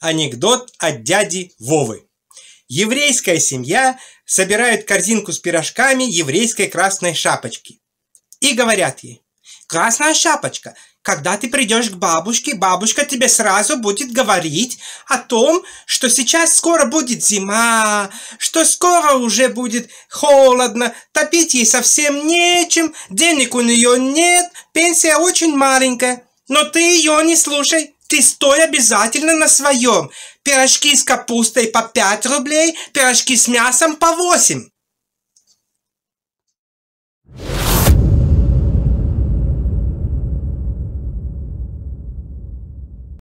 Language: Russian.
Анекдот от дяди Вовы. Еврейская семья собирает корзинку с пирожками еврейской красной шапочки. И говорят ей, «Красная шапочка, когда ты придешь к бабушке, бабушка тебе сразу будет говорить о том, что сейчас скоро будет зима, что скоро уже будет холодно, топить ей совсем нечем, денег у нее нет, пенсия очень маленькая, но ты ее не слушай, ты стой обязательно на своем. Пирожки с капустой по 5 рублей, пирожки с мясом по 8.